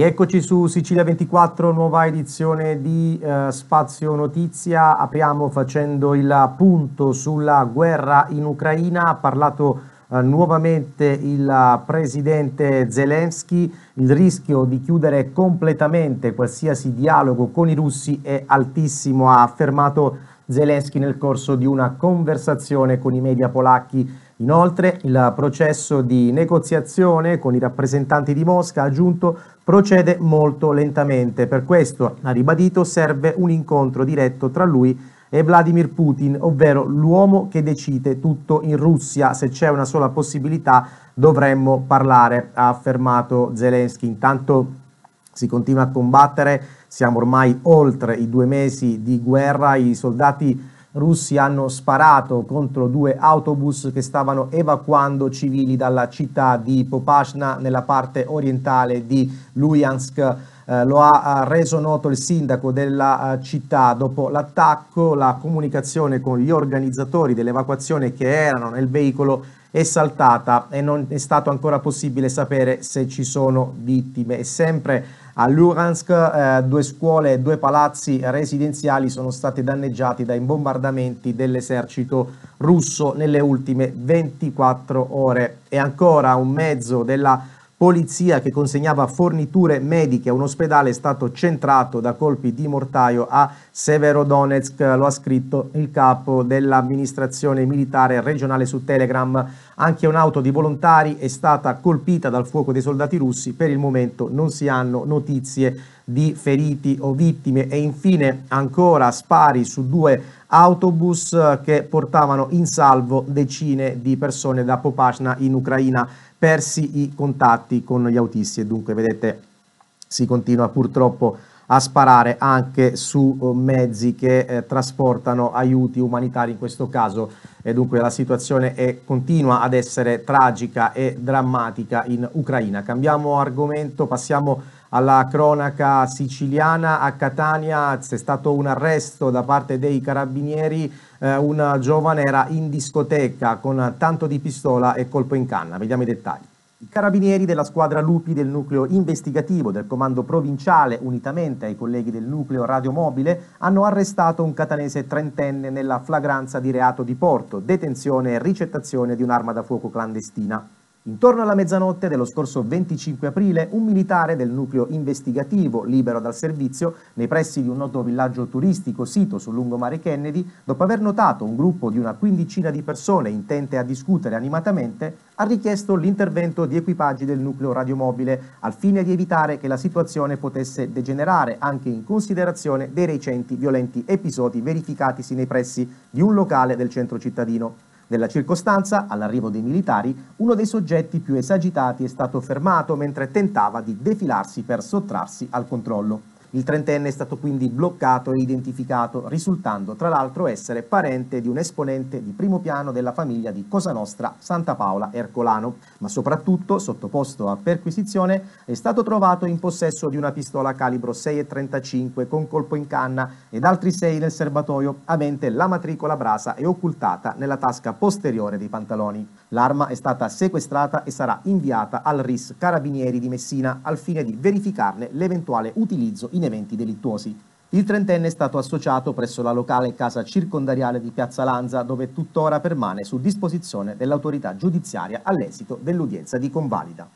Rieccoci su Sicilia 24, nuova edizione di eh, Spazio Notizia. Apriamo facendo il punto sulla guerra in Ucraina. Ha parlato eh, nuovamente il presidente Zelensky. Il rischio di chiudere completamente qualsiasi dialogo con i russi è altissimo, ha affermato Zelensky nel corso di una conversazione con i media polacchi Inoltre il processo di negoziazione con i rappresentanti di Mosca, ha aggiunto, procede molto lentamente. Per questo, ha ribadito, serve un incontro diretto tra lui e Vladimir Putin, ovvero l'uomo che decide tutto in Russia. Se c'è una sola possibilità dovremmo parlare, ha affermato Zelensky. Intanto si continua a combattere, siamo ormai oltre i due mesi di guerra, i soldati russi hanno sparato contro due autobus che stavano evacuando civili dalla città di Popashna nella parte orientale di Luhansk. Eh, lo ha reso noto il sindaco della eh, città. Dopo l'attacco, la comunicazione con gli organizzatori dell'evacuazione che erano nel veicolo è saltata e non è stato ancora possibile sapere se ci sono vittime. E sempre a Luransk eh, due scuole e due palazzi residenziali sono stati danneggiati dai bombardamenti dell'esercito russo nelle ultime 24 ore e ancora un mezzo della polizia che consegnava forniture mediche a un ospedale è stato centrato da colpi di mortaio a Severodonetsk, lo ha scritto il capo dell'amministrazione militare regionale su Telegram anche un'auto di volontari è stata colpita dal fuoco dei soldati russi, per il momento non si hanno notizie di feriti o vittime e infine ancora spari su due autobus che portavano in salvo decine di persone da Popasna in Ucraina, persi i contatti con gli autisti e dunque vedete si continua purtroppo a a sparare anche su eh, mezzi che eh, trasportano aiuti umanitari in questo caso. E dunque la situazione è, continua ad essere tragica e drammatica in Ucraina. Cambiamo argomento, passiamo alla cronaca siciliana. A Catania c'è stato un arresto da parte dei carabinieri, eh, un giovane era in discoteca con tanto di pistola e colpo in canna. Vediamo i dettagli. I carabinieri della squadra Lupi del nucleo investigativo del comando provinciale, unitamente ai colleghi del nucleo radiomobile, hanno arrestato un catanese trentenne nella flagranza di reato di porto, detenzione e ricettazione di un'arma da fuoco clandestina. Intorno alla mezzanotte dello scorso 25 aprile, un militare del nucleo investigativo libero dal servizio, nei pressi di un noto villaggio turistico sito sul lungomare Kennedy, dopo aver notato un gruppo di una quindicina di persone intente a discutere animatamente, ha richiesto l'intervento di equipaggi del nucleo radiomobile al fine di evitare che la situazione potesse degenerare anche in considerazione dei recenti violenti episodi verificatisi nei pressi di un locale del centro cittadino. Nella circostanza, all'arrivo dei militari, uno dei soggetti più esagitati è stato fermato mentre tentava di defilarsi per sottrarsi al controllo. Il trentenne è stato quindi bloccato e identificato, risultando tra l'altro essere parente di un esponente di primo piano della famiglia di Cosa Nostra Santa Paola Ercolano, ma soprattutto, sottoposto a perquisizione, è stato trovato in possesso di una pistola calibro 6,35 con colpo in canna ed altri 6 nel serbatoio, avente la matricola brasa e occultata nella tasca posteriore dei pantaloni. L'arma è stata sequestrata e sarà inviata al RIS Carabinieri di Messina al fine di verificarne l'eventuale utilizzo in in eventi delittuosi. Il trentenne è stato associato presso la locale casa circondariale di Piazza Lanza, dove tuttora permane su disposizione dell'autorità giudiziaria all'esito dell'udienza di convalida.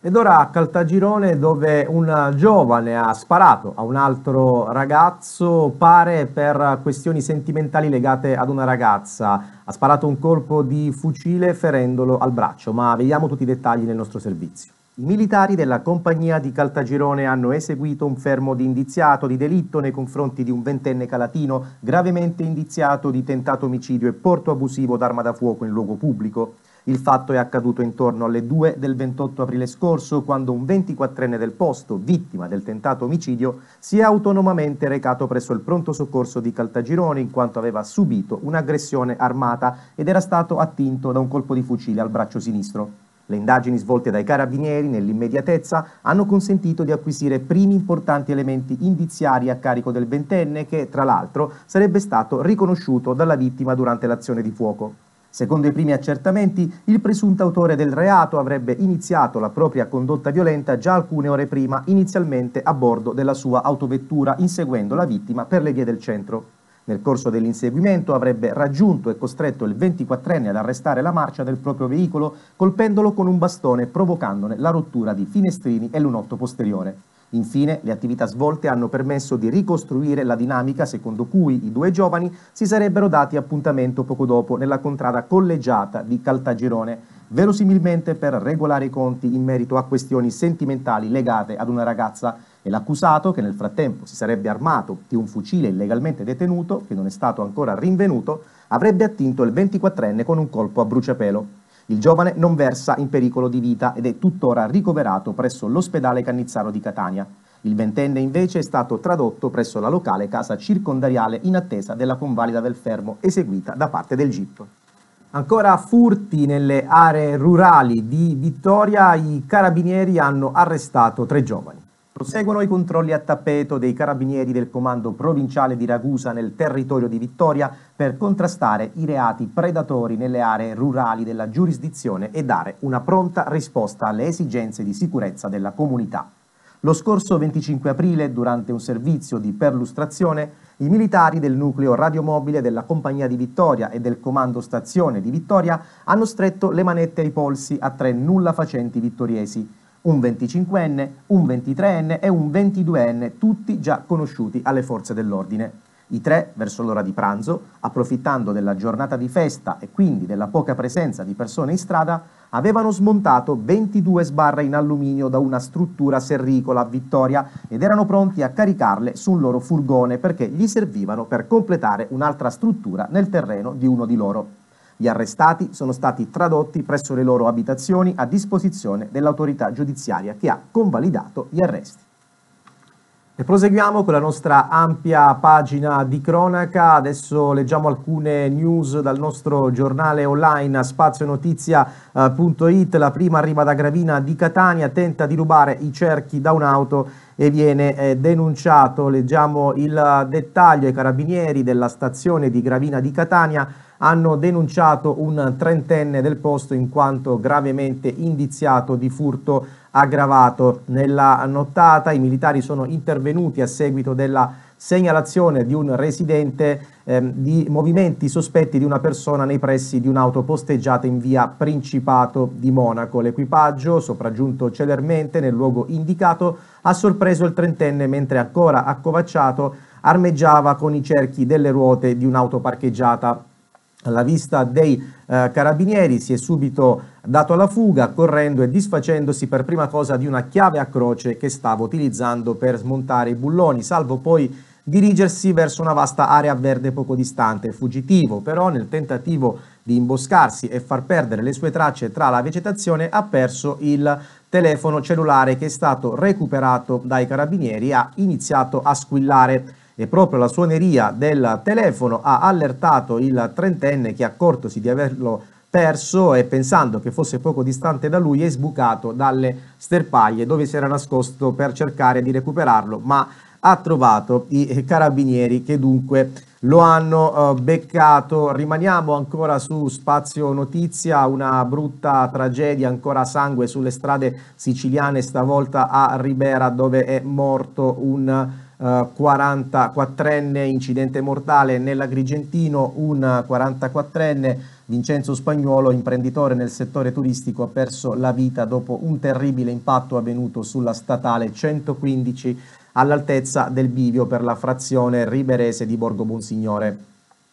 Ed ora a Caltagirone dove un giovane ha sparato a un altro ragazzo, pare per questioni sentimentali legate ad una ragazza. Ha sparato un colpo di fucile ferendolo al braccio, ma vediamo tutti i dettagli nel nostro servizio. I militari della compagnia di Caltagirone hanno eseguito un fermo di indiziato di delitto nei confronti di un ventenne calatino gravemente indiziato di tentato omicidio e porto abusivo d'arma da fuoco in luogo pubblico. Il fatto è accaduto intorno alle 2 del 28 aprile scorso, quando un 24enne del posto, vittima del tentato omicidio, si è autonomamente recato presso il pronto soccorso di Caltagirone in quanto aveva subito un'aggressione armata ed era stato attinto da un colpo di fucile al braccio sinistro. Le indagini svolte dai carabinieri nell'immediatezza hanno consentito di acquisire primi importanti elementi indiziari a carico del ventenne che, tra l'altro, sarebbe stato riconosciuto dalla vittima durante l'azione di fuoco. Secondo i primi accertamenti, il presunto autore del reato avrebbe iniziato la propria condotta violenta già alcune ore prima, inizialmente a bordo della sua autovettura, inseguendo la vittima per le vie del centro. Nel corso dell'inseguimento avrebbe raggiunto e costretto il 24enne ad arrestare la marcia del proprio veicolo colpendolo con un bastone provocandone la rottura di finestrini e lunotto posteriore. Infine, le attività svolte hanno permesso di ricostruire la dinamica secondo cui i due giovani si sarebbero dati appuntamento poco dopo nella contrada collegiata di Caltagirone, verosimilmente per regolare i conti in merito a questioni sentimentali legate ad una ragazza e l'accusato, che nel frattempo si sarebbe armato di un fucile illegalmente detenuto, che non è stato ancora rinvenuto, avrebbe attinto il 24enne con un colpo a bruciapelo. Il giovane non versa in pericolo di vita ed è tuttora ricoverato presso l'ospedale Cannizzaro di Catania. Il ventenne invece è stato tradotto presso la locale casa circondariale in attesa della convalida del fermo eseguita da parte del GIP. Ancora furti nelle aree rurali di Vittoria, i carabinieri hanno arrestato tre giovani. Proseguono i controlli a tappeto dei carabinieri del comando provinciale di Ragusa nel territorio di Vittoria per contrastare i reati predatori nelle aree rurali della giurisdizione e dare una pronta risposta alle esigenze di sicurezza della comunità. Lo scorso 25 aprile, durante un servizio di perlustrazione, i militari del nucleo radiomobile della Compagnia di Vittoria e del Comando Stazione di Vittoria hanno stretto le manette ai polsi a tre nullafacenti vittoriesi un 25enne, un 23enne e un 22enne, tutti già conosciuti alle forze dell'ordine. I tre, verso l'ora di pranzo, approfittando della giornata di festa e quindi della poca presenza di persone in strada, avevano smontato 22 sbarre in alluminio da una struttura serricola a Vittoria ed erano pronti a caricarle sul loro furgone perché gli servivano per completare un'altra struttura nel terreno di uno di loro. Gli arrestati sono stati tradotti presso le loro abitazioni a disposizione dell'autorità giudiziaria che ha convalidato gli arresti. E proseguiamo con la nostra ampia pagina di cronaca, adesso leggiamo alcune news dal nostro giornale online spazionotizia.it, la prima arriva da Gravina di Catania, tenta di rubare i cerchi da un'auto e viene eh, denunciato, leggiamo il eh, dettaglio, i carabinieri della stazione di Gravina di Catania hanno denunciato un trentenne del posto in quanto gravemente indiziato di furto aggravato. Nella nottata i militari sono intervenuti a seguito della segnalazione di un residente ehm, di movimenti sospetti di una persona nei pressi di un'auto posteggiata in via Principato di Monaco. L'equipaggio, sopraggiunto celermente nel luogo indicato, ha sorpreso il trentenne mentre ancora accovacciato armeggiava con i cerchi delle ruote di un'auto parcheggiata alla vista dei eh, carabinieri si è subito dato alla fuga correndo e disfacendosi per prima cosa di una chiave a croce che stava utilizzando per smontare i bulloni, salvo poi dirigersi verso una vasta area verde poco distante. Fuggitivo però nel tentativo di imboscarsi e far perdere le sue tracce tra la vegetazione ha perso il telefono cellulare che è stato recuperato dai carabinieri e ha iniziato a squillare e proprio la suoneria del telefono ha allertato il trentenne che accortosi di averlo perso e pensando che fosse poco distante da lui è sbucato dalle sterpaglie dove si era nascosto per cercare di recuperarlo ma ha trovato i carabinieri che dunque lo hanno eh, beccato. Rimaniamo ancora su Spazio Notizia, una brutta tragedia, ancora sangue sulle strade siciliane, stavolta a Ribera dove è morto un 44enne incidente mortale nell'Agrigentino, un 44enne Vincenzo Spagnuolo, imprenditore nel settore turistico, ha perso la vita dopo un terribile impatto avvenuto sulla statale 115 all'altezza del bivio per la frazione riberese di Borgo Bonsignore.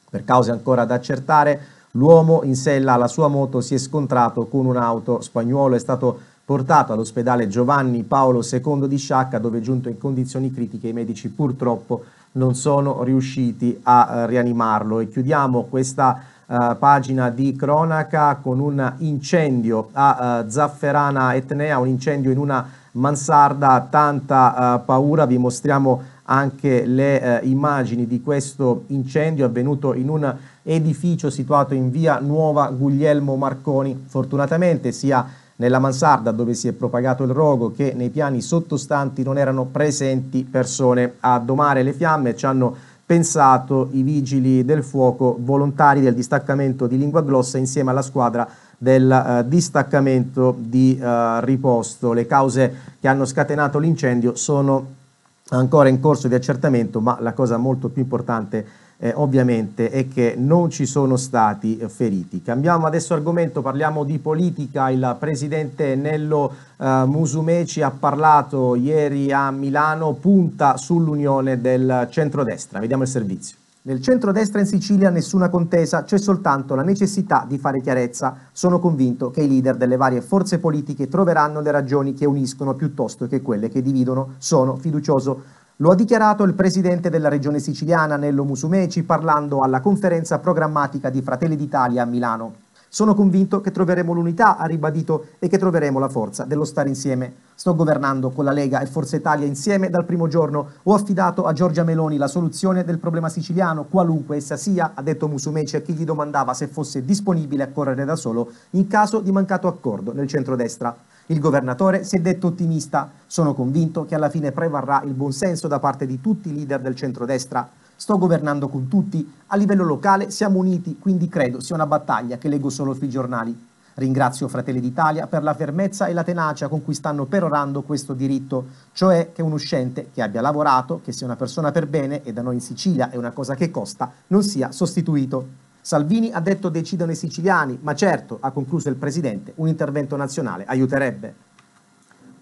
Per cause ancora da accertare, l'uomo in sella alla sua moto si è scontrato con un'auto. Spagnuolo è stato portato all'ospedale Giovanni Paolo II di Sciacca dove è giunto in condizioni critiche i medici purtroppo non sono riusciti a eh, rianimarlo. E chiudiamo questa Uh, pagina di cronaca con un incendio a uh, Zafferana Etnea, un incendio in una mansarda, tanta uh, paura, vi mostriamo anche le immagini di questo incendio avvenuto in un edificio situato in via Nuova Guglielmo Marconi, fortunatamente sia nella mansarda dove si è propagato il rogo che nei piani sottostanti non erano presenti persone a domare le fiamme ci hanno pensato i vigili del fuoco volontari del distaccamento di Lingua Glossa insieme alla squadra del eh, distaccamento di eh, riposto. Le cause che hanno scatenato l'incendio sono ancora in corso di accertamento, ma la cosa molto più importante è eh, ovviamente è che non ci sono stati eh, feriti. Cambiamo adesso argomento, parliamo di politica. Il presidente Nello eh, Musumeci ha parlato ieri a Milano, punta sull'unione del centrodestra. Vediamo il servizio. Nel centrodestra in Sicilia nessuna contesa, c'è soltanto la necessità di fare chiarezza. Sono convinto che i leader delle varie forze politiche troveranno le ragioni che uniscono piuttosto che quelle che dividono. Sono fiducioso lo ha dichiarato il presidente della regione siciliana Nello Musumeci parlando alla conferenza programmatica di Fratelli d'Italia a Milano. Sono convinto che troveremo l'unità, ha ribadito, e che troveremo la forza dello stare insieme. Sto governando con la Lega e Forza Italia insieme dal primo giorno. Ho affidato a Giorgia Meloni la soluzione del problema siciliano, qualunque essa sia, ha detto Musumeci a chi gli domandava se fosse disponibile a correre da solo in caso di mancato accordo nel centrodestra. Il governatore si è detto ottimista. Sono convinto che alla fine prevarrà il buonsenso da parte di tutti i leader del centrodestra. Sto governando con tutti. A livello locale siamo uniti, quindi credo sia una battaglia che leggo solo sui giornali. Ringrazio Fratelli d'Italia per la fermezza e la tenacia con cui stanno perorando questo diritto, cioè che un uscente che abbia lavorato, che sia una persona per bene e da noi in Sicilia è una cosa che costa, non sia sostituito. Salvini ha detto decidano i siciliani, ma certo, ha concluso il Presidente, un intervento nazionale aiuterebbe.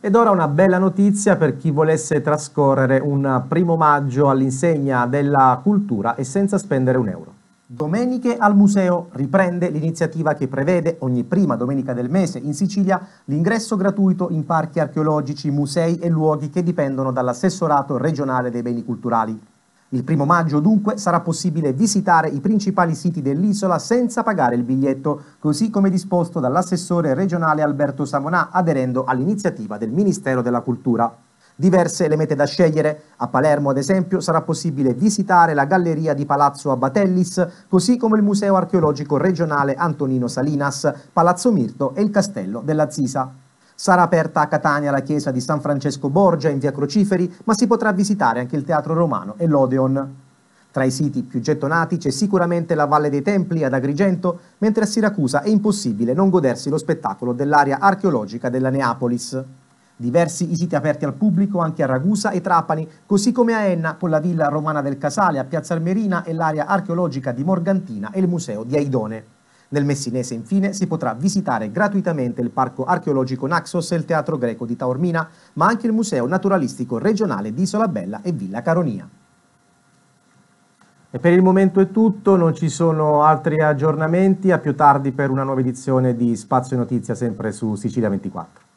Ed ora una bella notizia per chi volesse trascorrere un primo maggio all'insegna della cultura e senza spendere un euro. Domeniche al Museo riprende l'iniziativa che prevede ogni prima domenica del mese in Sicilia l'ingresso gratuito in parchi archeologici, musei e luoghi che dipendono dall'assessorato regionale dei beni culturali. Il primo maggio dunque sarà possibile visitare i principali siti dell'isola senza pagare il biglietto, così come disposto dall'assessore regionale Alberto Samonà aderendo all'iniziativa del Ministero della Cultura. Diverse le mete da scegliere. A Palermo, ad esempio, sarà possibile visitare la galleria di Palazzo Abatellis, così come il Museo archeologico regionale Antonino Salinas, Palazzo Mirto e il Castello della Zisa. Sarà aperta a Catania la chiesa di San Francesco Borgia in via Crociferi, ma si potrà visitare anche il Teatro Romano e l'Odeon. Tra i siti più gettonati c'è sicuramente la Valle dei Templi ad Agrigento, mentre a Siracusa è impossibile non godersi lo spettacolo dell'area archeologica della Neapolis. Diversi i siti aperti al pubblico anche a Ragusa e Trapani, così come a Enna con la Villa Romana del Casale a Piazza Almerina e l'area archeologica di Morgantina e il Museo di Aidone. Nel Messinese, infine, si potrà visitare gratuitamente il parco archeologico Naxos e il teatro greco di Taormina, ma anche il museo naturalistico regionale di Isolabella e Villa Caronia. E per il momento è tutto, non ci sono altri aggiornamenti, a più tardi per una nuova edizione di Spazio Notizia sempre su Sicilia 24.